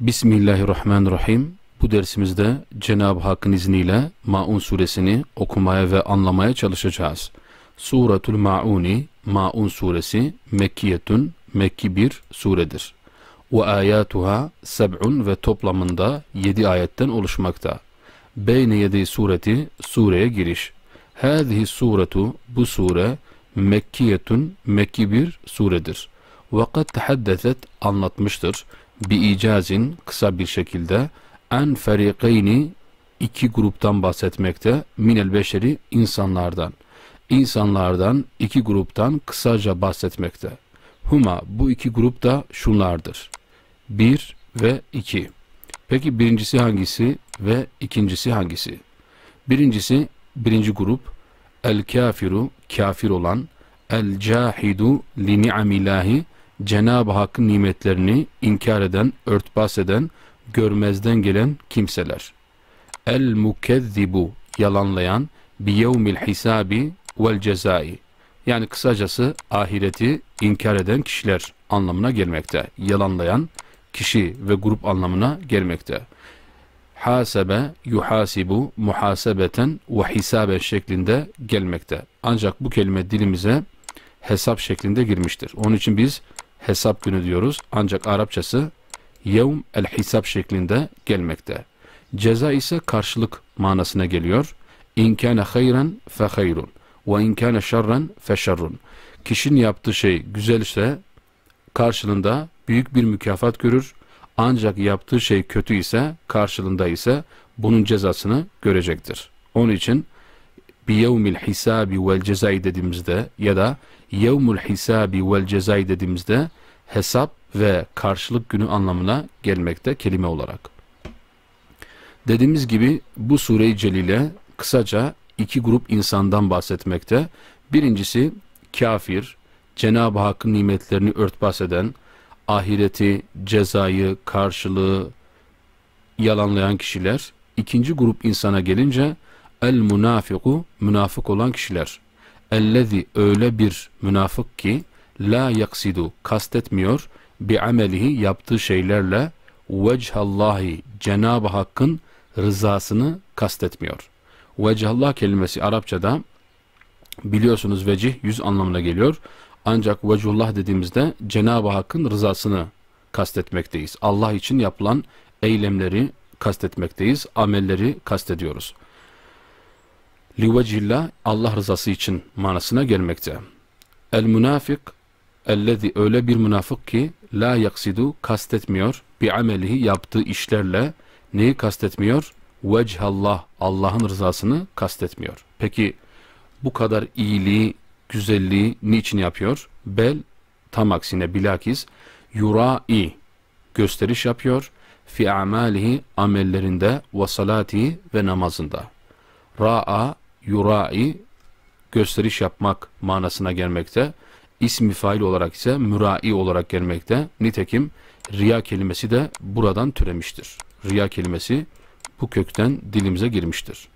Bismillahirrahmanirrahim. Bu dersimizde Cenab-ı Hakk'ın izniyle Maun suresini okumaya ve anlamaya çalışacağız. Suratul Mauni, Maun suresi Mekkiyetun, Mekki bir suredir. Ve ayatuha seb'un ve toplamında 7 ayetten oluşmakta. Beyne yedi sureti sureye giriş. Hâzihi suretu bu sure Mekkiyetun, Mekki bir suredir. Vakat tahaddeset anlatmıştır bir icazin kısa bir şekilde en ferikeyni iki gruptan bahsetmekte minel beşeri insanlardan. insanlardan iki gruptan kısaca bahsetmekte. Huma bu iki grup da şunlardır. Bir ve iki. Peki birincisi hangisi ve ikincisi hangisi? Birincisi birinci grup el kafiru kafir olan el cahidu li ni'amillahi Cenab-ı Hakk'ın nimetlerini inkar eden, örtbas eden, görmezden gelen kimseler. El mukezzibu yalanlayan bi yevmil hisabi vel cezai. Yani kısacası ahireti inkar eden kişiler anlamına gelmekte. Yalanlayan kişi ve grup anlamına gelmekte. Hasebe yuhasibu muhasebeten ve hisaben şeklinde gelmekte. Ancak bu kelime dilimize hesap şeklinde girmiştir. Onun için biz hesap günü diyoruz. Ancak Arapçası yevm el hisap şeklinde gelmekte. Ceza ise karşılık manasına geliyor. İnkâne hayran fe hayrun ve inkâne şerren fe şerrun. Kişinin yaptığı şey güzel ise karşılığında büyük bir mükafat görür. Ancak yaptığı şey kötü ise karşılığında ise bunun cezasını görecektir. Onun için bir yevmil hisabi vel cezai dediğimizde ya da yevmul hisabi vel cezai dediğimizde hesap ve karşılık günü anlamına gelmekte kelime olarak. Dediğimiz gibi bu sure-i celile kısaca iki grup insandan bahsetmekte. Birincisi kafir, Cenab-ı Hakk'ın nimetlerini örtbas eden, ahireti, cezayı, karşılığı yalanlayan kişiler. İkinci grup insana gelince el munafiku münafık olan kişiler ellezi öyle bir münafık ki la yaksidu kastetmiyor bi amelihi yaptığı şeylerle vechallahi Cenab-ı Hakk'ın rızasını kastetmiyor. Vechallah kelimesi Arapçada biliyorsunuz vecih yüz anlamına geliyor. Ancak vecihullah dediğimizde Cenab-ı Hakk'ın rızasını kastetmekteyiz. Allah için yapılan eylemleri kastetmekteyiz, amelleri kastediyoruz livecillah Allah rızası için manasına gelmekte. El münafık ellezi öyle bir münafık ki la yaksidu kastetmiyor bir amelihi yaptığı işlerle neyi kastetmiyor? Vechallah Allah'ın rızasını kastetmiyor. Peki bu kadar iyiliği, güzelliği niçin yapıyor? Bel tam aksine bilakis yurai gösteriş yapıyor fi amalihi amellerinde ve salati ve namazında. Ra'a yurai gösteriş yapmak manasına gelmekte. İsmi fail olarak ise mürai olarak gelmekte. Nitekim riya kelimesi de buradan türemiştir. Riya kelimesi bu kökten dilimize girmiştir.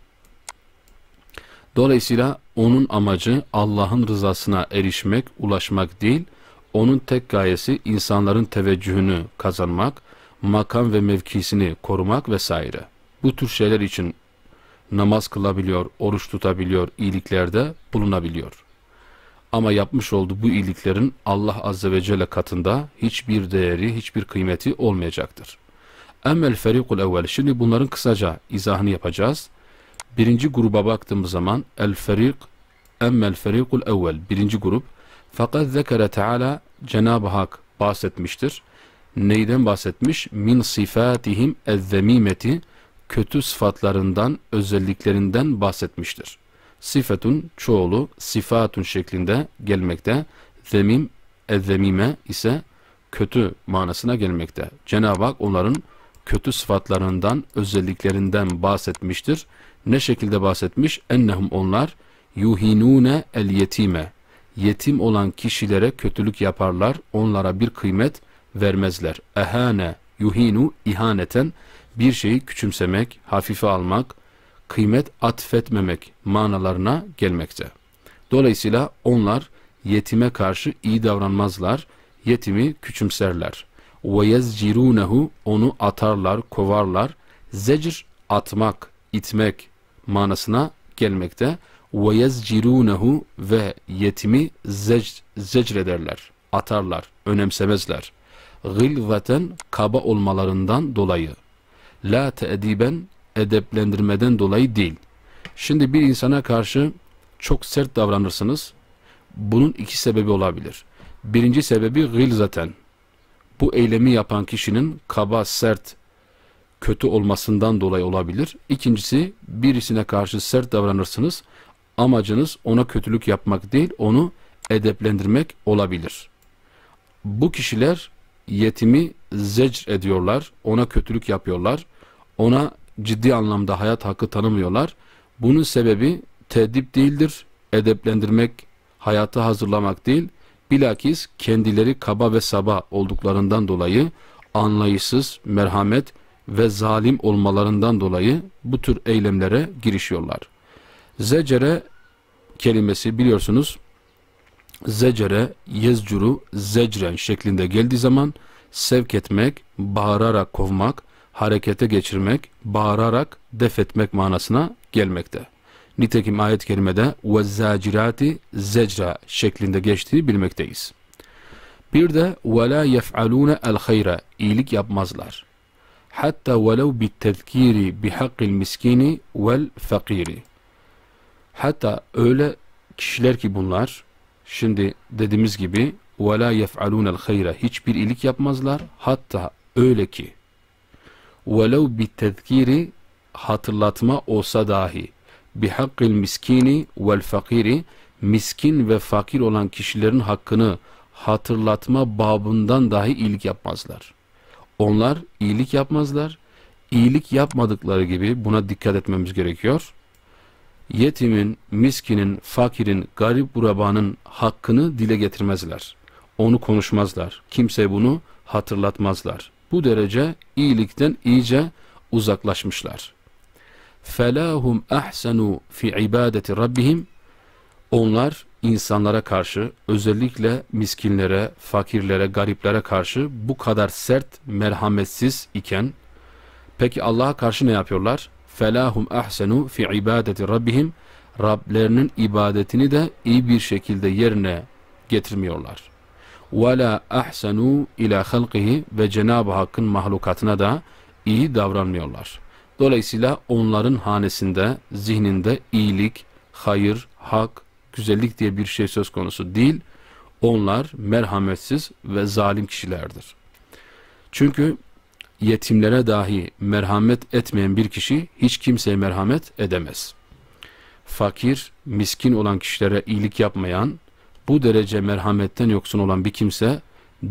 Dolayısıyla onun amacı Allah'ın rızasına erişmek, ulaşmak değil, onun tek gayesi insanların teveccühünü kazanmak, makam ve mevkisini korumak vesaire. Bu tür şeyler için namaz kılabiliyor, oruç tutabiliyor, iyiliklerde bulunabiliyor. Ama yapmış olduğu bu iyiliklerin Allah Azze ve Celle katında hiçbir değeri, hiçbir kıymeti olmayacaktır. Emmel ferikul evvel. Şimdi bunların kısaca izahını yapacağız. Birinci gruba baktığımız zaman el ferik emmel ferikul evvel. Birinci grup. Fakat zekere Teala Cenab-ı Hak bahsetmiştir. Neyden bahsetmiş? Min sifatihim ezzemimeti kötü sıfatlarından, özelliklerinden bahsetmiştir. Sifetun çoğulu sifatun şeklinde gelmekte. Zemim, ezzemime ise kötü manasına gelmekte. Cenab-ı Hak onların kötü sıfatlarından, özelliklerinden bahsetmiştir. Ne şekilde bahsetmiş? Ennehum onlar yuhinune el yetime. Yetim olan kişilere kötülük yaparlar, onlara bir kıymet vermezler. Ehane yuhinu ihaneten bir şeyi küçümsemek, hafife almak, kıymet atfetmemek manalarına gelmekte. Dolayısıyla onlar yetime karşı iyi davranmazlar, yetimi küçümserler. وَيَزْجِرُونَهُ Onu atarlar, kovarlar. Zecr, atmak, itmek manasına gelmekte. وَيَزْجِرُونَهُ Ve yetimi zec, zecrederler, atarlar, önemsemezler. غِلْغَةً Kaba olmalarından dolayı. La teediben edeplendirmeden dolayı değil. Şimdi bir insana karşı çok sert davranırsınız. Bunun iki sebebi olabilir. Birinci sebebi zaten. Bu eylemi yapan kişinin kaba, sert, kötü olmasından dolayı olabilir. İkincisi birisine karşı sert davranırsınız. Amacınız ona kötülük yapmak değil, onu edeplendirmek olabilir. Bu kişiler yetimi zecr ediyorlar, ona kötülük yapıyorlar, ona ciddi anlamda hayat hakkı tanımıyorlar. Bunun sebebi tedip değildir, edeplendirmek, hayatı hazırlamak değil, bilakis kendileri kaba ve saba olduklarından dolayı anlayışsız, merhamet ve zalim olmalarından dolayı bu tür eylemlere girişiyorlar. Zecere kelimesi biliyorsunuz zecere, yezcuru, zecren şeklinde geldiği zaman sevk etmek, bağırarak kovmak, harekete geçirmek, bağırarak def etmek manasına gelmekte. Nitekim ayet-i kerimede وَالزَّاجِرَاتِ zecra şeklinde geçtiği bilmekteyiz. Bir de وَلَا يَفْعَلُونَ الْخَيْرَ iyilik yapmazlar. Hatta وَلَوْ بِالتَّذْكِيرِ بِحَقِّ الْمِسْكِينِ وَالْفَقِيرِ Hatta öyle kişiler ki bunlar Şimdi dediğimiz gibi وَلَا يَفْعَلُونَ الْخَيْرَ Hiçbir iyilik yapmazlar. Hatta öyle ki وَلَوْ بِالتَذْكِيرِ Hatırlatma olsa dahi بِحَقِّ الْمِسْكِينِ وَالْفَقِيرِ Miskin ve fakir olan kişilerin hakkını hatırlatma babından dahi iyilik yapmazlar. Onlar iyilik yapmazlar. İyilik yapmadıkları gibi buna dikkat etmemiz gerekiyor yetimin, miskinin, fakirin, garip burabanın hakkını dile getirmezler. Onu konuşmazlar. Kimse bunu hatırlatmazlar. Bu derece iyilikten iyice uzaklaşmışlar. فَلَاهُمْ ahsanu fi ibadeti rabbihim Onlar insanlara karşı özellikle miskinlere, fakirlere, gariplere karşı bu kadar sert, merhametsiz iken peki Allah'a karşı ne yapıyorlar? felahum ahsenu fi ibadeti rabbihim Rablerinin ibadetini de iyi bir şekilde yerine getirmiyorlar. Ve la ahsenu ila halqihi ve Cenab-ı Hakk'ın mahlukatına da iyi davranmıyorlar. Dolayısıyla onların hanesinde, zihninde iyilik, hayır, hak, güzellik diye bir şey söz konusu değil. Onlar merhametsiz ve zalim kişilerdir. Çünkü yetimlere dahi merhamet etmeyen bir kişi hiç kimseye merhamet edemez. Fakir, miskin olan kişilere iyilik yapmayan, bu derece merhametten yoksun olan bir kimse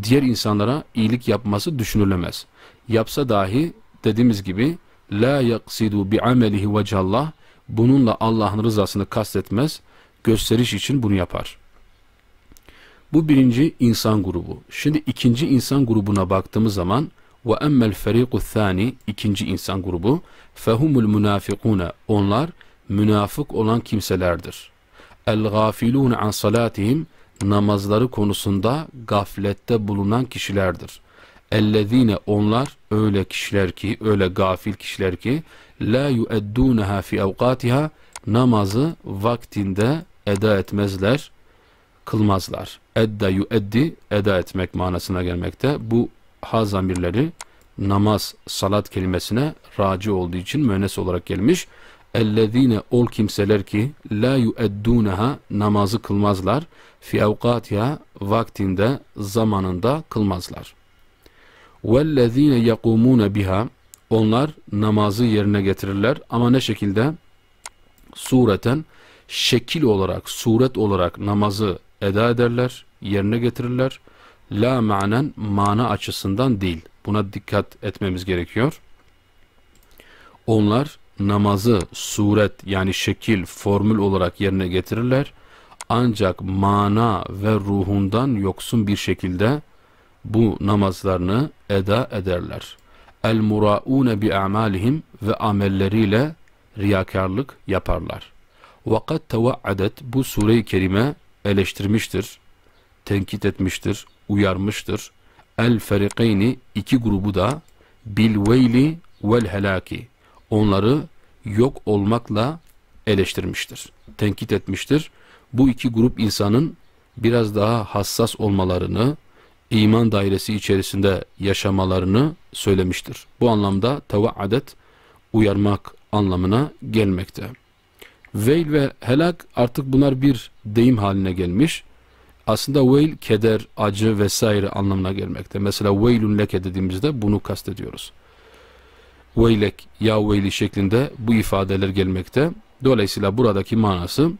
diğer insanlara iyilik yapması düşünülemez. Yapsa dahi dediğimiz gibi la yaksidu bi amelihi vecallah bununla Allah'ın rızasını kastetmez, gösteriş için bunu yapar. Bu birinci insan grubu. Şimdi ikinci insan grubuna baktığımız zaman ve emmel feriqu thani ikinci insan grubu fehumul münafikune onlar münafık olan kimselerdir. El gafilun an salatihim namazları konusunda gaflette bulunan kişilerdir. Ellezine onlar öyle kişiler ki öyle gafil kişiler ki la yueddunaha fi avqatiha namazı vaktinde eda etmezler, kılmazlar. Edda eddi eda etmek manasına gelmekte. Bu ha zamirleri namaz, salat kelimesine raci olduğu için müennes olarak gelmiş. Ellezine ol kimseler ki la yueddunaha namazı kılmazlar. Fi evkatiha vaktinde, zamanında kılmazlar. Vellezine yakumune biha onlar namazı yerine getirirler ama ne şekilde? Sureten şekil olarak, suret olarak namazı eda ederler, yerine getirirler La manen mana açısından değil. Buna dikkat etmemiz gerekiyor. Onlar namazı suret yani şekil, formül olarak yerine getirirler. Ancak mana ve ruhundan yoksun bir şekilde bu namazlarını eda ederler. El muraune bi amalihim ve amelleriyle riyakarlık yaparlar. Vakat tevaadet bu sure-i kerime eleştirmiştir, tenkit etmiştir, uyarmıştır. El ferikeyni iki grubu da bil veyli vel helaki onları yok olmakla eleştirmiştir. Tenkit etmiştir. Bu iki grup insanın biraz daha hassas olmalarını, iman dairesi içerisinde yaşamalarını söylemiştir. Bu anlamda tevaadet uyarmak anlamına gelmekte. Veil ve helak artık bunlar bir deyim haline gelmiş aslında veil keder, acı vesaire anlamına gelmekte. Mesela veilun leke dediğimizde bunu kastediyoruz. Veylek ya veyli şeklinde bu ifadeler gelmekte. Dolayısıyla buradaki manası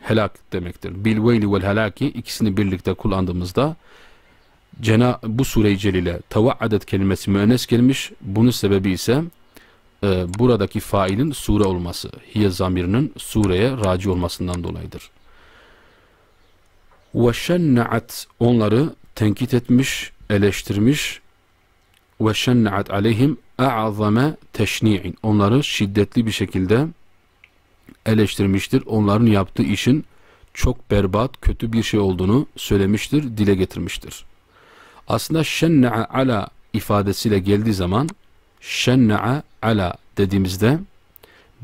helak demektir. Bil veyli vel helaki ikisini birlikte kullandığımızda Cena bu sure-i celile tavaadet kelimesi müennes gelmiş. Bunun sebebi ise e, buradaki failin sure olması. Hiye zamirinin sureye raci olmasından dolayıdır ve şennaat onları tenkit etmiş, eleştirmiş ve şennaat aleyhim a'azame teşni'in onları şiddetli bir şekilde eleştirmiştir. Onların yaptığı işin çok berbat, kötü bir şey olduğunu söylemiştir, dile getirmiştir. Aslında şenna'a ala ifadesiyle geldiği zaman şenna'a ala dediğimizde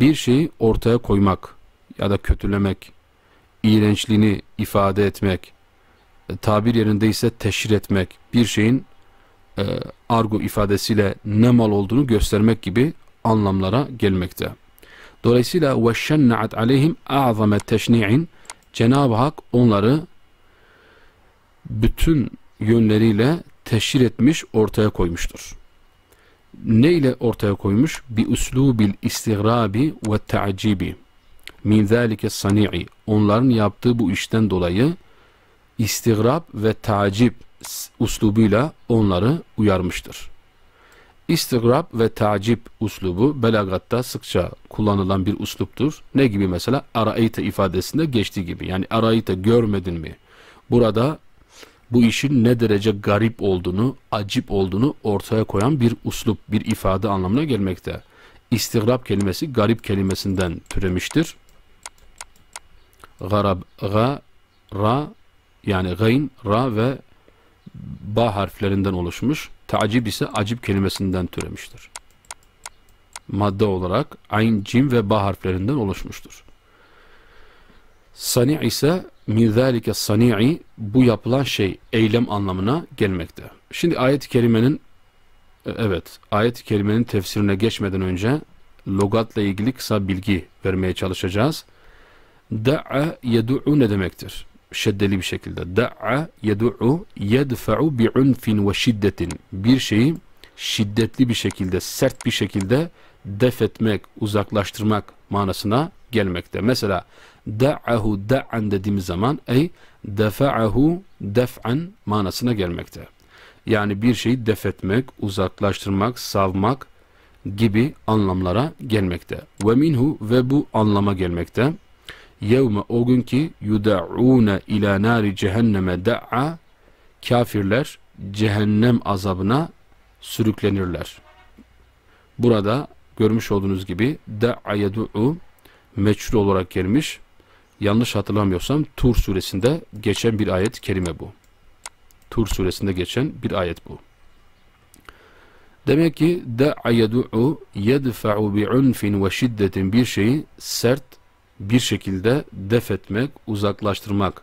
bir şeyi ortaya koymak ya da kötülemek iğrençliğini ifade etmek, e, tabir yerinde ise teşhir etmek, bir şeyin e, argo ifadesiyle ne mal olduğunu göstermek gibi anlamlara gelmekte. Dolayısıyla وَشَّنَّعَتْ عَلَيْهِمْ اَعْظَمَ teşni'in Cenab-ı Hak onları bütün yönleriyle teşhir etmiş, ortaya koymuştur. Ne ile ortaya koymuş? Bi uslubil istigrabi ve ta'cibi min zalike sani'i onların yaptığı bu işten dolayı istigrab ve tacip uslubuyla onları uyarmıştır. İstigrab ve tacip uslubu belagatta sıkça kullanılan bir usluptur. Ne gibi mesela? Araeyte ifadesinde geçtiği gibi. Yani araeyte görmedin mi? Burada bu işin ne derece garip olduğunu, acip olduğunu ortaya koyan bir uslup, bir ifade anlamına gelmekte. İstigrab kelimesi garip kelimesinden türemiştir garab, ga, ra yani gayn, ra ve ba harflerinden oluşmuş. Tacib ise acib kelimesinden türemiştir. Madde olarak ayn, cim ve ba harflerinden oluşmuştur. Sani ise min sani'i bu yapılan şey eylem anlamına gelmekte. Şimdi ayet-i kerimenin evet ayet-i kerimenin tefsirine geçmeden önce logatla ilgili kısa bilgi vermeye çalışacağız. Da'a yed'u ne demektir? Şeddeli bir şekilde. Da'a yed'u yedfa'u bi'unfin ve şiddetin. Bir şeyi şiddetli bir şekilde, sert bir şekilde def etmek, uzaklaştırmak manasına gelmekte. Mesela da'ahu da'an dediğimiz zaman ey defa'ahu def'an manasına gelmekte. Yani bir şeyi def etmek, uzaklaştırmak, savmak gibi anlamlara gelmekte. Ve minhu ve bu anlama gelmekte yevme o gün ki yuda'une ila nari cehenneme da'a kafirler cehennem azabına sürüklenirler. Burada görmüş olduğunuz gibi da'a yed'u meçhul olarak gelmiş. Yanlış hatırlamıyorsam Tur suresinde geçen bir ayet kerime bu. Tur suresinde geçen bir ayet bu. Demek ki da'a yed'u yedfa'u bi'unfin ve şiddetin bir şeyi sert bir şekilde def etmek, uzaklaştırmak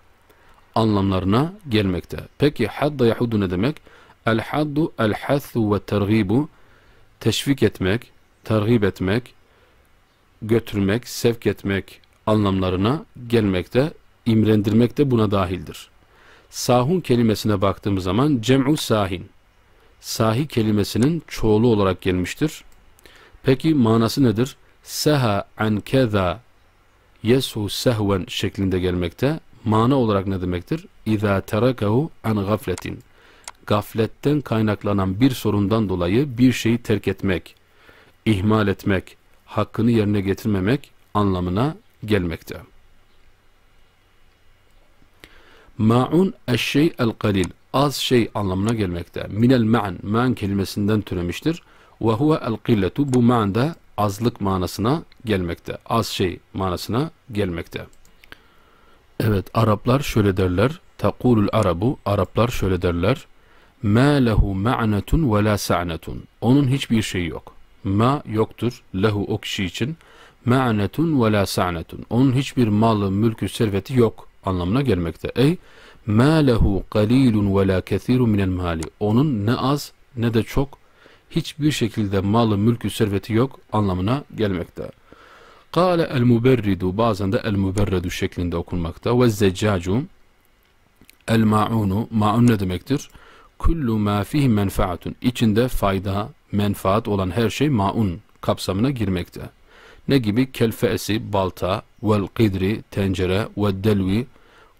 anlamlarına gelmekte. Peki hadda yahudu ne demek? El haddu el hathu ve tergibu teşvik etmek, tergib etmek, götürmek, sevk etmek anlamlarına gelmekte, imrendirmek de buna dahildir. Sahun kelimesine baktığımız zaman cem'u sahin. Sahi kelimesinin çoğulu olarak gelmiştir. Peki manası nedir? Seha an keza yesu sehven şeklinde gelmekte. Mana olarak ne demektir? İza terakahu an gafletin. Gafletten kaynaklanan bir sorundan dolayı bir şeyi terk etmek, ihmal etmek, hakkını yerine getirmemek anlamına gelmekte. Ma'un eşşey el qalil az şey anlamına gelmekte. Minel ma'n ma'n kelimesinden türemiştir. Ve huve el qilletu bu ma'an da azlık manasına gelmekte. Az şey manasına gelmekte. Evet Araplar şöyle derler. Takulul Arabu Araplar şöyle derler. Ma lehu ma'natun, ve la sa'netun. Onun hiçbir şeyi yok. Ma yoktur. Lehu o kişi için. Ma'natun, ve la sa'netun. Onun hiçbir malı, mülkü, serveti yok anlamına gelmekte. Ey ma lehu qalilun ve la kesirun minel mali. Onun ne az ne de çok hiçbir şekilde malı, mülkü, serveti yok anlamına gelmekte. Kale el muberridu bazen de el muberredu şeklinde okunmakta. Ve zeccacu el ma'unu ma'un ne demektir? Kullu ma fihi menfaatun. İçinde fayda, menfaat olan her şey maun kapsamına girmekte. Ne gibi? Kelfe'si, balta, vel qidri, tencere, ve delvi,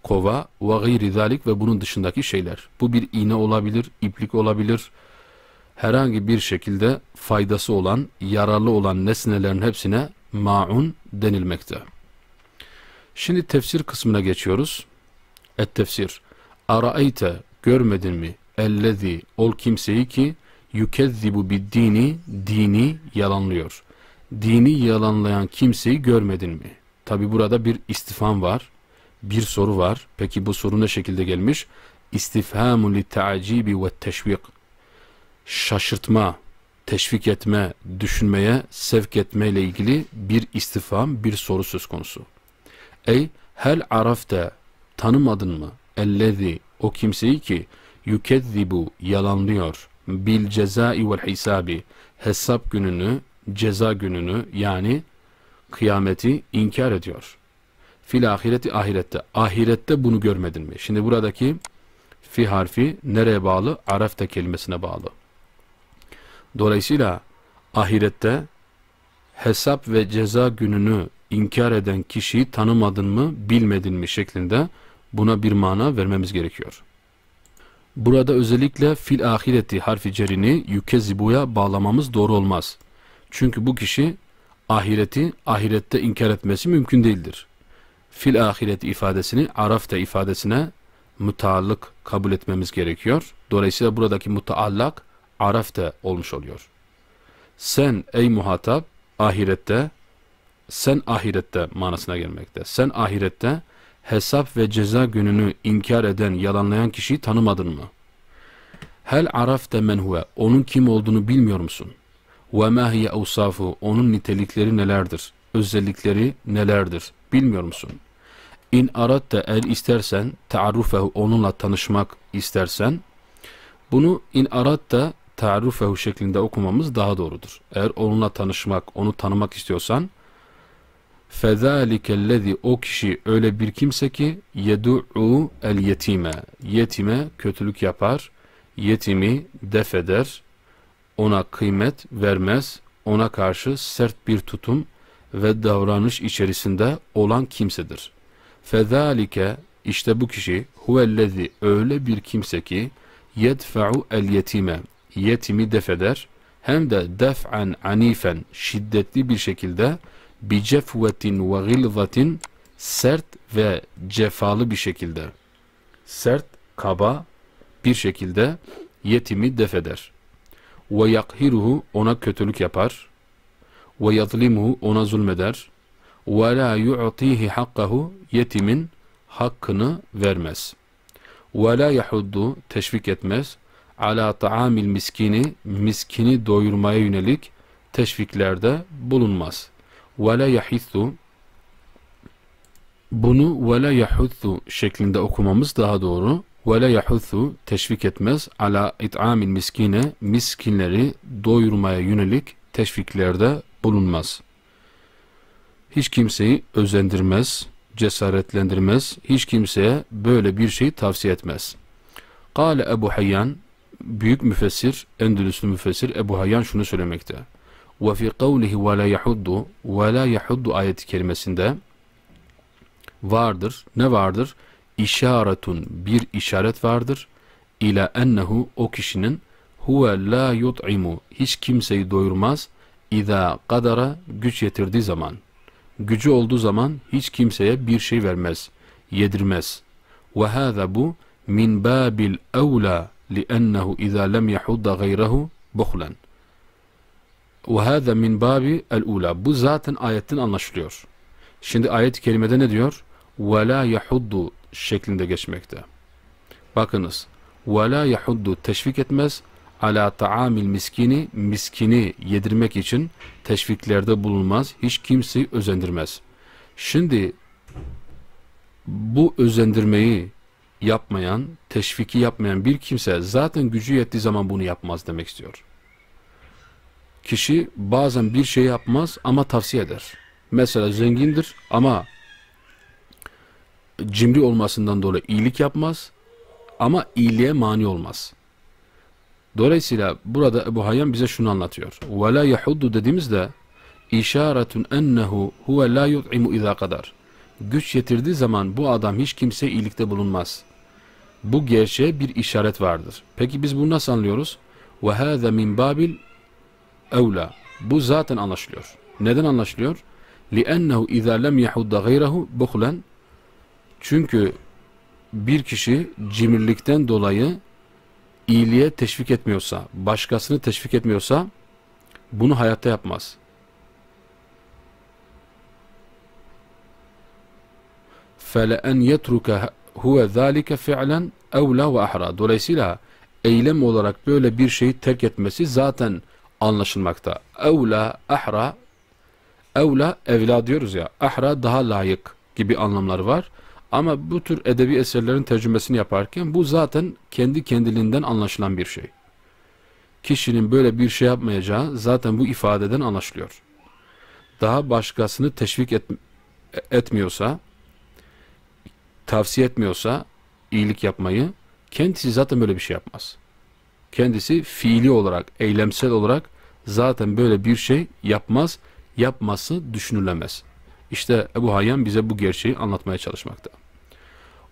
kova ve gayri zalik ve bunun dışındaki şeyler. Bu bir iğne olabilir, iplik olabilir, herhangi bir şekilde faydası olan, yararlı olan nesnelerin hepsine maun denilmekte. Şimdi tefsir kısmına geçiyoruz. Et tefsir. Araeyte görmedin mi? Ellezi ol kimseyi ki yükezzibu bid dini dini yalanlıyor. Dini yalanlayan kimseyi görmedin mi? Tabi burada bir istifam var. Bir soru var. Peki bu soru ne şekilde gelmiş? İstifhamu li ta'cibi ve teşvik şaşırtma, teşvik etme, düşünmeye sevk etme ile ilgili bir istifam, bir soru söz konusu. Ey hel arafte tanımadın mı? Ellezi o kimseyi ki yükezzibu yalanlıyor. Bil cezai vel hisabi hesap gününü, ceza gününü yani kıyameti inkar ediyor. Fil ahireti ahirette. Ahirette bunu görmedin mi? Şimdi buradaki fi harfi nereye bağlı? Arafta kelimesine bağlı. Dolayısıyla ahirette hesap ve ceza gününü inkar eden kişiyi tanımadın mı, bilmedin mi şeklinde buna bir mana vermemiz gerekiyor. Burada özellikle fil ahireti harfi cerini yükezibuya bağlamamız doğru olmaz. Çünkü bu kişi ahireti ahirette inkar etmesi mümkün değildir. Fil ahiret ifadesini arafta ifadesine mütaallık kabul etmemiz gerekiyor. Dolayısıyla buradaki müteallak araf de olmuş oluyor. Sen ey muhatap ahirette sen ahirette manasına gelmekte. Sen ahirette hesap ve ceza gününü inkar eden, yalanlayan kişiyi tanımadın mı? Hel arafte men huve. Onun kim olduğunu bilmiyor musun? Ve ma hiye evsafu. Onun nitelikleri nelerdir? Özellikleri nelerdir? Bilmiyor musun? İn aratte el istersen, taarrufehu onunla tanışmak istersen, bunu in aratta tarufehu şeklinde okumamız daha doğrudur. Eğer onunla tanışmak, onu tanımak istiyorsan فَذَٰلِكَ الَّذ۪ي O kişi öyle bir kimse ki يَدُعُ el yetime Yetime kötülük yapar, yetimi def eder, ona kıymet vermez, ona karşı sert bir tutum ve davranış içerisinde olan kimsedir. فَذَٰلِكَ işte bu kişi huvellezi öyle bir kimse ki yedfe'u el yetime yetimi defeder hem de def'an anifen şiddetli bir şekilde bi cefvetin ve gilzatin sert ve cefalı bir şekilde sert kaba bir şekilde yetimi defeder ve yakhiruhu ona kötülük yapar ve yazlimuhu ona zulmeder ve la yu'tihi hakkahu yetimin hakkını vermez ve la yahuddu teşvik etmez ala taamil miskini miskini doyurmaya yönelik teşviklerde bulunmaz. Ve la yahithu bunu ve la yahuthu şeklinde okumamız daha doğru. Ve la yahuthu teşvik etmez ala it'amil miskine miskinleri doyurmaya yönelik teşviklerde bulunmaz. Hiç kimseyi özendirmez, cesaretlendirmez, hiç kimseye böyle bir şey tavsiye etmez. Kale Ebu Hayyan büyük müfessir, Endülüslü müfessir Ebu Hayyan şunu söylemekte. وَفِي قَوْلِهِ وَلَا يَحُدُّ وَلَا يَحُدُّ ayeti kelimesinde vardır. Ne vardır? İşaretun bir işaret vardır. İla ennehu o kişinin huve la yut'imu hiç kimseyi doyurmaz. İza kadara güç yetirdiği zaman. Gücü olduğu zaman hiç kimseye bir şey vermez. Yedirmez. Ve hâze bu min bâbil evlâ لأنه إذا لم يحض غيره buhlen. Ve hâze min babi el ula. Bu zaten ayetten anlaşılıyor. Şimdi ayet-i kerimede ne diyor? Ve la şeklinde geçmekte. Bakınız. Ve la teşvik etmez. Ala taamil miskini miskini yedirmek için teşviklerde bulunmaz. Hiç kimseyi özendirmez. Şimdi bu özendirmeyi yapmayan, teşviki yapmayan bir kimse zaten gücü yettiği zaman bunu yapmaz demek istiyor. Kişi bazen bir şey yapmaz ama tavsiye eder. Mesela zengindir ama cimri olmasından dolayı iyilik yapmaz ama iyiliğe mani olmaz. Dolayısıyla burada Ebu Hayyan bize şunu anlatıyor. وَلَا يَحُدُّ dediğimizde işaretun ennehu huve la yut'imu izâ kadar. Güç yetirdiği zaman bu adam hiç kimseye iyilikte bulunmaz. Bu gerçeğe bir işaret vardır. Peki biz bunu nasıl anlıyoruz? وَهَذَا مِنْ بَابِلْ اَوْلَى Bu zaten anlaşılıyor. Neden anlaşılıyor? لِأَنَّهُ اِذَا لَمْ يَحُدَّ غَيْرَهُ بُخْلًا Çünkü bir kişi cimrilikten dolayı iyiliğe teşvik etmiyorsa, başkasını teşvik etmiyorsa bunu hayatta yapmaz. فَلَاَنْ يَتْرُكَ huve zalike fi'len evla ve ahra. Dolayısıyla eylem olarak böyle bir şeyi terk etmesi zaten anlaşılmakta. Evla, ahra, evla, evla diyoruz ya, ahra daha layık gibi anlamları var. Ama bu tür edebi eserlerin tercümesini yaparken bu zaten kendi kendiliğinden anlaşılan bir şey. Kişinin böyle bir şey yapmayacağı zaten bu ifadeden anlaşılıyor. Daha başkasını teşvik et, e, etmiyorsa, tavsiye etmiyorsa iyilik yapmayı kendisi zaten böyle bir şey yapmaz. Kendisi fiili olarak, eylemsel olarak zaten böyle bir şey yapmaz, yapması düşünülemez. İşte Ebu Hayyan bize bu gerçeği anlatmaya çalışmakta.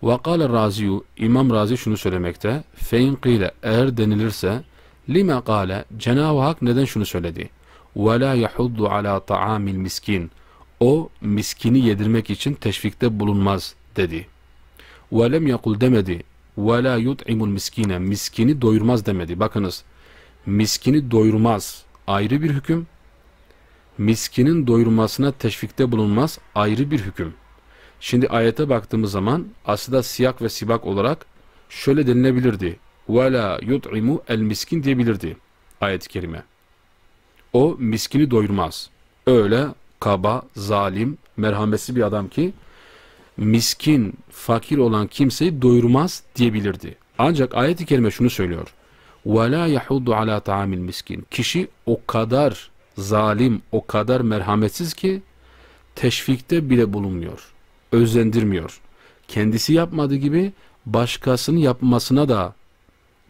Vakale Razi'yu, İmam Razi şunu söylemekte, fein kıyle eğer denilirse, lime kale, Cenab-ı Hak neden şunu söyledi? Ve la yahuddu ala ta'amil miskin. O miskini yedirmek için teşvikte bulunmaz dedi. وَلَمْ يَقُلْ demedi. وَلَا يُطْعِمُ miskine Miskini doyurmaz demedi. Bakınız, miskini doyurmaz ayrı bir hüküm. Miskinin doyurmasına teşvikte bulunmaz ayrı bir hüküm. Şimdi ayete baktığımız zaman aslında siyak ve sibak olarak şöyle denilebilirdi. وَلَا يُطْعِمُ el miskin diyebilirdi ayet-i kerime. O miskini doyurmaz. Öyle kaba, zalim, merhametli bir adam ki miskin, fakir olan kimseyi doyurmaz diyebilirdi. Ancak ayet-i kerime şunu söylüyor. وَلَا يَحُدُّ عَلَى تَعَامِ miskin. Kişi o kadar zalim, o kadar merhametsiz ki teşvikte bile bulunmuyor. Özlendirmiyor. Kendisi yapmadığı gibi başkasının yapmasına da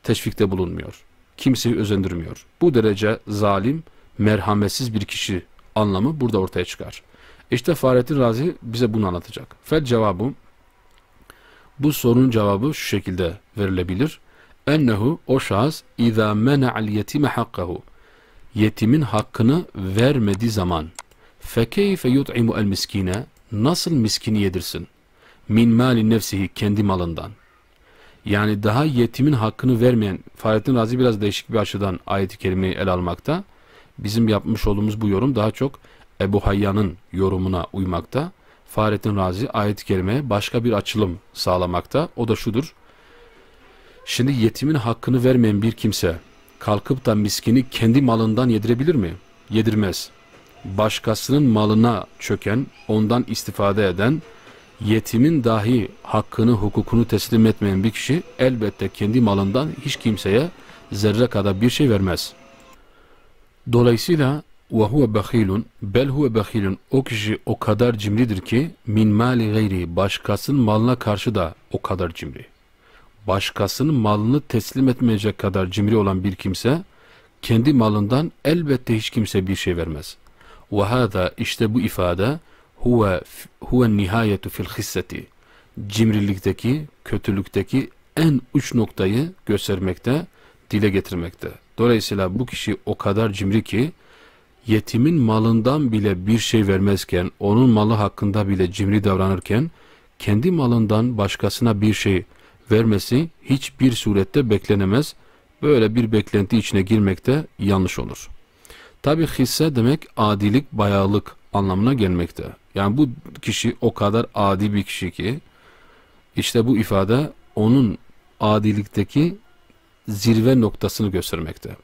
teşvikte bulunmuyor. Kimseyi özendirmiyor. Bu derece zalim, merhametsiz bir kişi anlamı burada ortaya çıkar. İşte Fahrettin Razi bize bunu anlatacak. Fel cevabı bu sorunun cevabı şu şekilde verilebilir. Ennehu o şahıs اِذَا مَنَعَ الْيَتِمَ حَقَّهُ Yetimin hakkını vermediği zaman فَكَيْفَ يُطْعِمُ الْمِسْكِينَ Nasıl miskini yedirsin? Min mali nefsihi kendi malından. Yani daha yetimin hakkını vermeyen, Fahrettin Razi biraz değişik bir açıdan ayet-i kerimeyi ele almakta. Bizim yapmış olduğumuz bu yorum daha çok Ebu Hayyan'ın yorumuna uymakta. Fahrettin Razi ayet-i kerimeye başka bir açılım sağlamakta. O da şudur. Şimdi yetimin hakkını vermeyen bir kimse kalkıp da miskini kendi malından yedirebilir mi? Yedirmez. Başkasının malına çöken, ondan istifade eden, yetimin dahi hakkını, hukukunu teslim etmeyen bir kişi elbette kendi malından hiç kimseye zerre kadar bir şey vermez. Dolayısıyla ve huve bakhilun bel huve bakhilun o kişi o kadar cimridir ki min mali gayri başkasının malına karşı da o kadar cimri. Başkasının malını teslim etmeyecek kadar cimri olan bir kimse kendi malından elbette hiç kimse bir şey vermez. Ve hada işte bu ifade huve huve nihayetu fil hisseti. Cimrilikteki, kötülükteki en uç noktayı göstermekte, dile getirmekte. Dolayısıyla bu kişi o kadar cimri ki yetimin malından bile bir şey vermezken, onun malı hakkında bile cimri davranırken, kendi malından başkasına bir şey vermesi hiçbir surette beklenemez. Böyle bir beklenti içine girmek de yanlış olur. Tabi hisse demek adilik, bayağılık anlamına gelmekte. Yani bu kişi o kadar adi bir kişi ki, işte bu ifade onun adilikteki zirve noktasını göstermekte.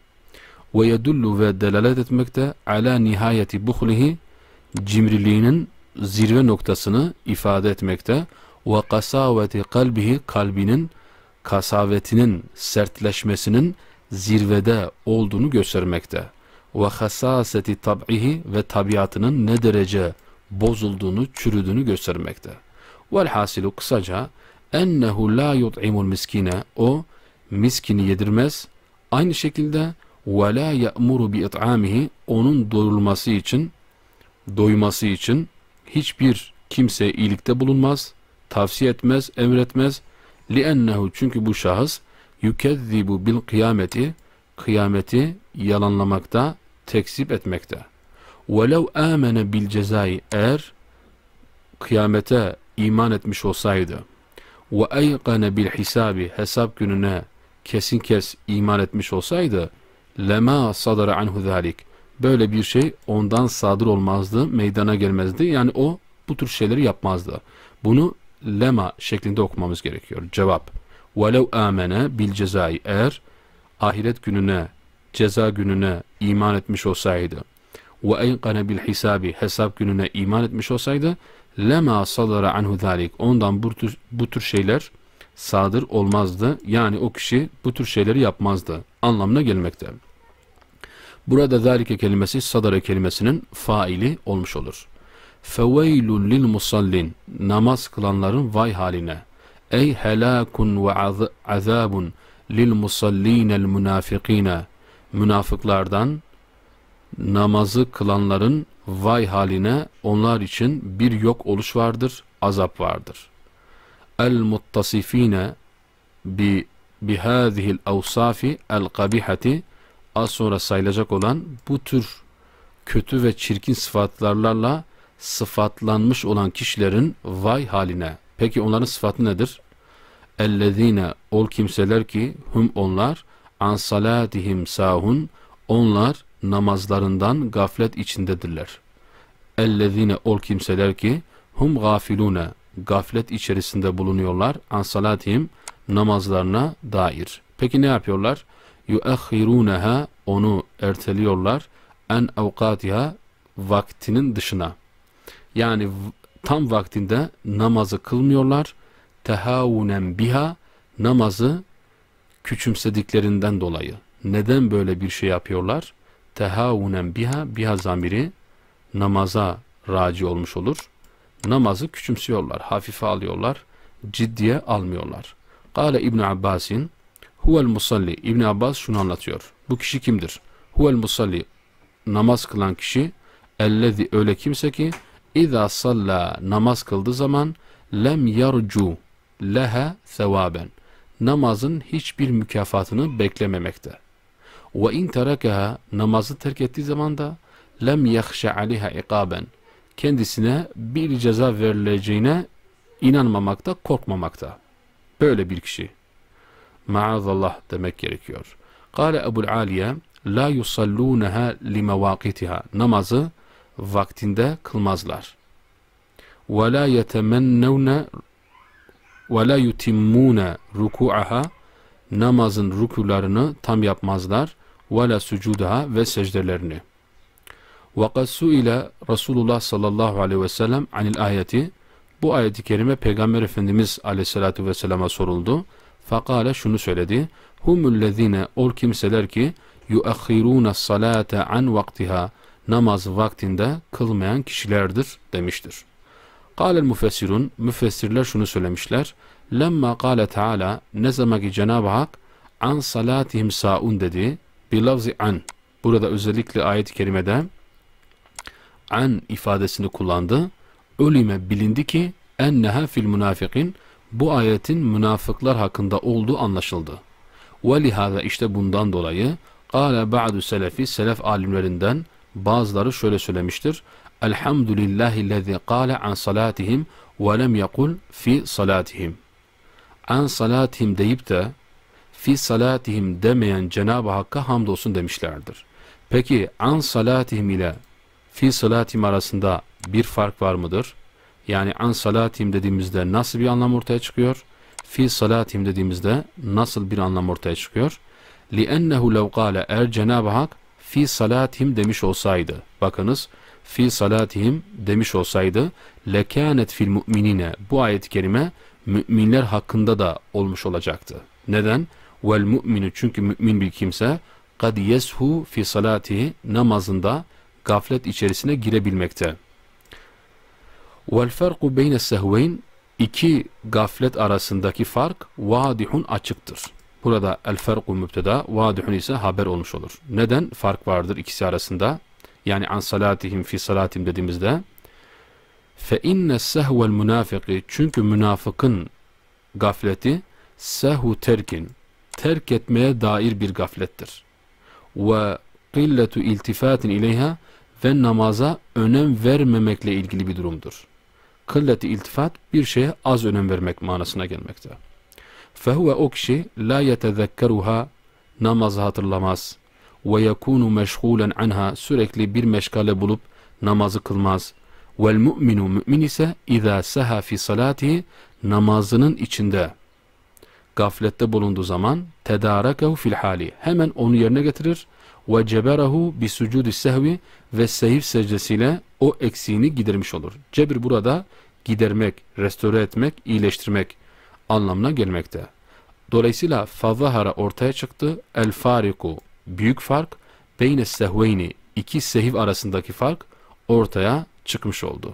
وَيَدُلُّ ve delalet etmekte ala nihayeti buhlihi cimriliğinin zirve noktasını ifade etmekte ve kasaveti kalbihi kalbinin kasavetinin sertleşmesinin zirvede olduğunu göstermekte ve hasaseti tab'ihi ve tabiatının ne derece bozulduğunu, çürüdüğünü göstermekte. Velhasilu kısaca ennehu la yut'imul miskine o miskini yedirmez. Aynı şekilde ve la ya'muru bi it'amihi onun doyulması için doyması için hiçbir kimse iyilikte bulunmaz, tavsiye etmez, emretmez. لِأَنَّهُ Çünkü bu şahıs yükezzibu bil kıyameti kıyameti yalanlamakta, tekzip etmekte. وَلَوْ آمَنَ bil cezai Eğer kıyamete iman etmiş olsaydı ve وَاَيْقَنَ bil hisabi Hesap gününe kesin kes iman etmiş olsaydı lema sadara anhu zalik. Böyle bir şey ondan sadır olmazdı, meydana gelmezdi. Yani o bu tür şeyleri yapmazdı. Bunu lema şeklinde okumamız gerekiyor. Cevap. Velev amene bil cezai eğer ahiret gününe, ceza gününe iman etmiş olsaydı ve eyqane bil hisabi hesap gününe iman etmiş olsaydı lema sadara anhu zalik ondan bu tür, bu tür şeyler sadır olmazdı. Yani o kişi bu tür şeyleri yapmazdı anlamına gelmekte. Burada zalike kelimesi sadara kelimesinin faili olmuş olur. Feveylun lil musallin namaz kılanların vay haline. Ey helakun ve azabun lil musallinel münafikine münafıklardan namazı kılanların vay haline onlar için bir yok oluş vardır, azap vardır. El-muttasifine bi bihazihil avsafi el-kabihati az sonra sayılacak olan bu tür kötü ve çirkin sıfatlarla sıfatlanmış olan kişilerin vay haline. Peki onların sıfatı nedir? Ellezine ol kimseler ki hum onlar ansalatihim sahun onlar namazlarından gaflet içindedirler. Ellezine ol kimseler ki hum gafilune gaflet içerisinde bulunuyorlar ansalatihim namazlarına dair. Peki ne yapıyorlar? yuahhirunaha onu erteliyorlar en avkatiha vaktinin dışına. Yani tam vaktinde namazı kılmıyorlar. Tehavunen biha namazı küçümsediklerinden dolayı. Neden böyle bir şey yapıyorlar? Tehavunen biha biha zamiri namaza raci olmuş olur. Namazı küçümsüyorlar, hafife alıyorlar, ciddiye almıyorlar. Kale İbn Abbasin Huvel musalli. İbn Abbas şunu anlatıyor. Bu kişi kimdir? Huvel musalli. Namaz kılan kişi ellezi öyle kimse ki İza salla namaz kıldı zaman lem yarcu leha sevaben. Namazın hiçbir mükafatını beklememekte. Ve in terekaha namazı terk ettiği zaman da lem yahşe aleyha ikaben. Kendisine bir ceza verileceğine inanmamakta, korkmamakta. Böyle bir kişi maazallah demek gerekiyor. Kale Ebul Aliye la yusallunaha limevakitiha namazı vaktinde kılmazlar. Ve la yetemennevne ve la yutimmune ruku'aha namazın rukularını tam yapmazlar ve la sucudaha ve secdelerini. وَقَدْ ile Resulullah sallallahu aleyhi ve sellem anil ayeti bu ayeti kerime Peygamber Efendimiz aleyhissalatu vesselama soruldu. Fakale şunu söyledi. Humullezine ol kimseler ki yuakhiruna salate an vaktiha namaz vaktinde kılmayan kişilerdir demiştir. Kâlel müfessirun müfessirler şunu söylemişler. Lemma kâle Teala ne zaman ki Cenab-ı Hak an salatihim saun dedi. Bilavzi an. Burada özellikle ayet-i kerimede an ifadesini kullandı. Ölüme bilindi ki enneha fil münafikin bu ayetin münafıklar hakkında olduğu anlaşıldı. Ve وَلِهَذَا işte bundan dolayı قَالَ بَعْدُ سَلَفِ Selef alimlerinden bazıları şöyle söylemiştir. Elhamdülillahi lezî kâle an salatihim ve lem yakul fi salatihim. An salatihim deyip de fi salatihim demeyen Cenab-ı Hakk'a hamdolsun demişlerdir. Peki an salatihim ile fi salatihim arasında bir fark var mıdır? Yani an salatim dediğimizde nasıl bir anlam ortaya çıkıyor? Fi salatim dediğimizde nasıl bir anlam ortaya çıkıyor? لِأَنَّهُ لَوْ قَالَ Eğer Cenab-ı fi salatihim demiş olsaydı. Bakınız fi salatihim demiş olsaydı lekanet fil mu'minine bu ayet-i kerime müminler hakkında da olmuş olacaktı. Neden? Vel mu'minu çünkü mümin bir kimse kad yeshu fi salatihi namazında gaflet içerisine girebilmekte. Vel ferku beyne sehveyn iki gaflet arasındaki fark vadihun açıktır. Burada el ferku mübteda, vadihun ise haber olmuş olur. Neden fark vardır ikisi arasında? Yani an salatihim fi salatim dediğimizde fe inne sehvel münafiki çünkü münafıkın gafleti sehu terkin terk etmeye dair bir gaflettir. Ve qilletu iltifatin ileyha ve namaza önem vermemekle ilgili bir durumdur kılleti iltifat bir şeye az önem vermek manasına gelmekte. Fehuve o kişi la yetezekkeruha namazı hatırlamaz ve yekunu meşgulen anha sürekli bir meşgale bulup namazı kılmaz. Vel mu'minu mümin ise izâ seha fi salatihi namazının içinde gaflette bulunduğu zaman tedarakehu fil hali hemen onu yerine getirir ve ceberehu bi sucudi sehvi ve sehif secdesiyle o eksiğini gidermiş olur. Cebir burada gidermek, restore etmek, iyileştirmek anlamına gelmekte. Dolayısıyla fazahara ortaya çıktı. El fariku büyük fark beyne sehveyni iki sehiv arasındaki fark ortaya çıkmış oldu.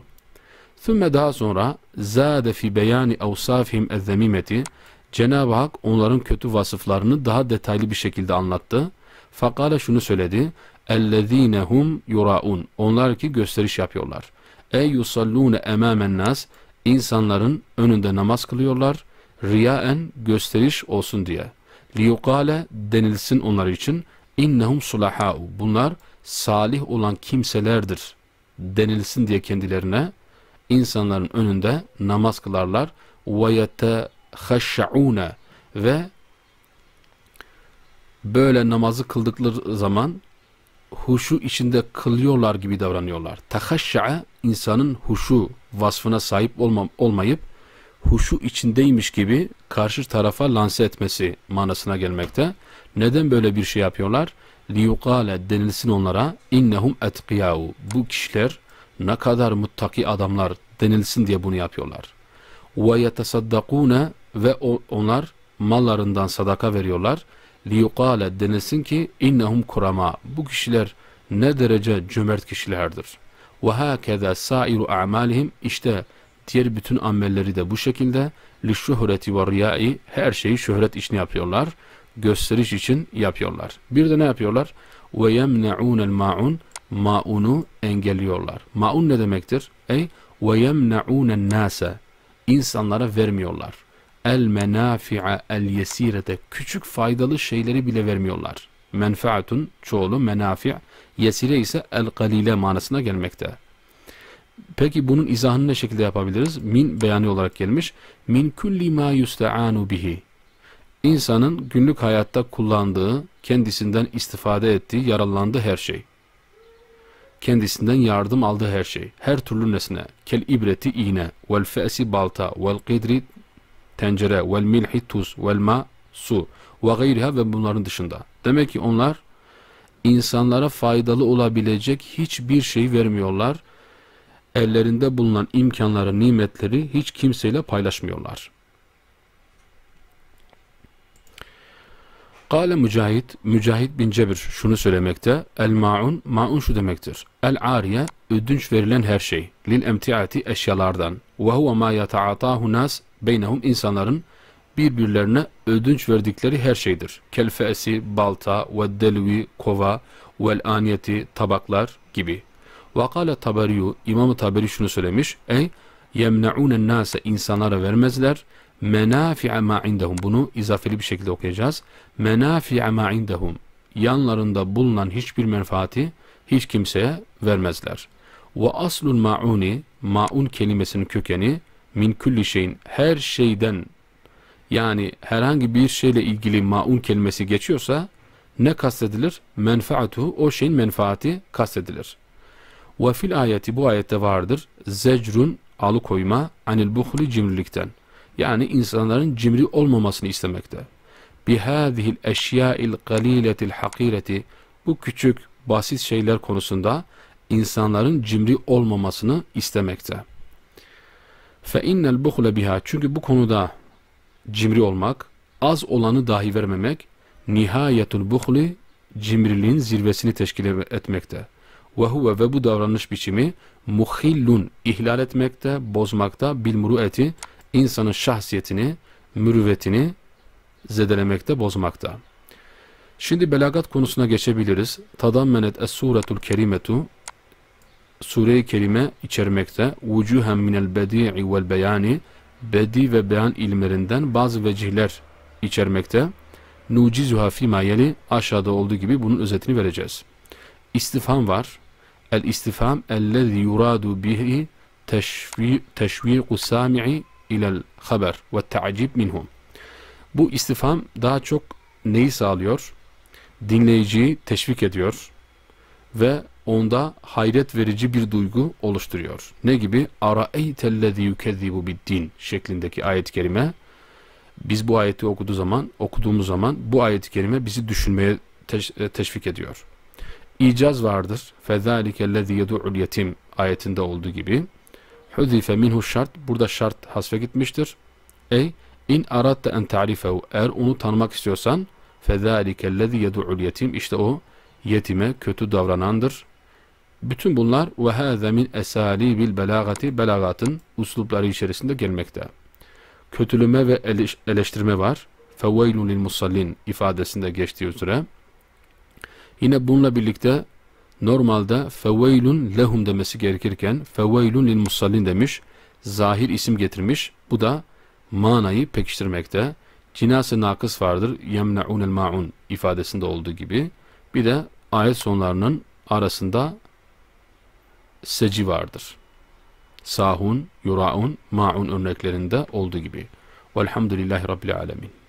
Sümme daha sonra zade fi beyani evsafihim ezzemimeti Cenab-ı Hak onların kötü vasıflarını daha detaylı bir şekilde anlattı. Fakale şunu söyledi. اَلَّذ۪ينَهُمْ yuraun. Onlar ki gösteriş yapıyorlar. E yusallûne emâmen nas. İnsanların önünde namaz kılıyorlar. Riyaen gösteriş olsun diye. Liyukale denilsin onlar için. İnnehum sulahâ'u. Bunlar salih olan kimselerdir denilsin diye kendilerine insanların önünde namaz kılarlar. وَيَتَخَشَّعُونَ Ve böyle namazı kıldıkları zaman huşu içinde kılıyorlar gibi davranıyorlar. Tahaşşa'a insanın huşu vasfına sahip olmam, olmayıp huşu içindeymiş gibi karşı tarafa lanse etmesi manasına gelmekte. Neden böyle bir şey yapıyorlar? liyukale denilsin onlara innehum etkiyahu bu kişiler ne kadar muttaki adamlar denilsin diye bunu yapıyorlar. Ve yetesaddakune ve onlar mallarından sadaka veriyorlar liyukale denilsin ki innehum kurama bu kişiler ne derece cömert kişilerdir. Ve hakeza sairu a'malihim işte diğer bütün amelleri de bu şekilde li şöhreti ve riyai her şeyi şöhret için yapıyorlar. Gösteriş için yapıyorlar. Bir de ne yapıyorlar? Ve yemne'unel ma'un ma'unu engelliyorlar. Ma'un ne demektir? Ey ve yemne'unen nase insanlara vermiyorlar el menafi'a el yesirete küçük faydalı şeyleri bile vermiyorlar. Menfaatun çoğulu menafi' yesire ise el galile manasına gelmekte. Peki bunun izahını ne şekilde yapabiliriz? Min beyanı olarak gelmiş. Min kulli ma yuste'anu bihi. İnsanın günlük hayatta kullandığı, kendisinden istifade ettiği, yararlandığı her şey. Kendisinden yardım aldığı her şey. Her türlü nesne. Kel ibreti iğne, vel fe'si balta, vel qidri tencere, vel milhi tuz, vel ma su ve gayriha ve bunların dışında. Demek ki onlar insanlara faydalı olabilecek hiçbir şey vermiyorlar. Ellerinde bulunan imkanları, nimetleri hiç kimseyle paylaşmıyorlar. Kale Mücahit, Mücahit bin Cebir şunu söylemekte. El maun, maun şu demektir. El ariye, ödünç verilen her şey. Lil emtiati eşyalardan. Ve huve ma yataatahu nas, beynehum insanların birbirlerine ödünç verdikleri her şeydir. Kelfeesi, balta, ve delvi, kova, vel aniyeti, tabaklar gibi. Vakale taberiyu, İmam-ı Taberi şunu söylemiş. Ey, yemneunen nâse insanlara vermezler. Menafi'a ma indahum. Bunu izafeli bir şekilde okuyacağız. Menafi'a ma indahum. Yanlarında bulunan hiçbir menfaati hiç kimseye vermezler. Ve aslul ma'uni, ma'un kelimesinin kökeni min külli şeyin her şeyden yani herhangi bir şeyle ilgili maun kelimesi geçiyorsa ne kastedilir? Menfaatuhu o şeyin menfaati kastedilir. Ve fil ayeti bu ayette vardır. Zecrun alıkoyma anil buhli cimrilikten. Yani insanların cimri olmamasını istemekte. Bihâzihil eşyâil galîletil hakîreti bu küçük basit şeyler konusunda insanların cimri olmamasını istemekte. Fe innel buhle biha. Çünkü bu konuda cimri olmak, az olanı dahi vermemek, nihayetul buhli cimriliğin zirvesini teşkil etmekte. Ve huve ve bu davranış biçimi muhillun ihlal etmekte, bozmakta, bilmuru eti insanın şahsiyetini, mürüvvetini zedelemekte, bozmakta. Şimdi belagat konusuna geçebiliriz. Tadammenet es-suretul kerimetu sure-i kerime içermekte vücuhen minel bedi'i vel beyani bedi ve beyan ilmerinden bazı vecihler içermekte. Nucizuha fîmâ yeli aşağıda olduğu gibi bunun özetini vereceğiz. İstifam var. El istifam ellezî yuradu bihi teşviku sâmi'i ilel haber ve te'acib minhum. Bu istifam daha çok neyi sağlıyor? Dinleyiciyi teşvik ediyor ve onda hayret verici bir duygu oluşturuyor. Ne gibi? ara Araeytellezî yükezzibu biddin şeklindeki ayet-i kerime biz bu ayeti okuduğu zaman, okuduğumuz zaman bu ayet-i kerime bizi düşünmeye e, teşvik ediyor. İcaz vardır. Fezâlikellezî yedû'ul yetim ayetinde olduğu gibi. Huzife minhu şart. Burada şart hasfe gitmiştir. Ey in aratta en ta'rifehu. Eğer onu tanımak istiyorsan fezâlikellezî yedû'ul yetim. İşte o yetime kötü davranandır. Bütün bunlar ve hâze min bil belâgati belâgatın uslupları içerisinde gelmekte. Kötülüme ve eleştirme var. Fevveylun lil musallin ifadesinde geçtiği üzere. Yine bununla birlikte normalde fevveylun lehum demesi gerekirken fevveylun lil musallin demiş. Zahir isim getirmiş. Bu da manayı pekiştirmekte. Cinası nakıs vardır. el ma'un ifadesinde olduğu gibi. Bir de ayet sonlarının arasında seci vardır. Sahun, yuraun, maun örneklerinde olduğu gibi. Velhamdülillahi Rabbil Alemin.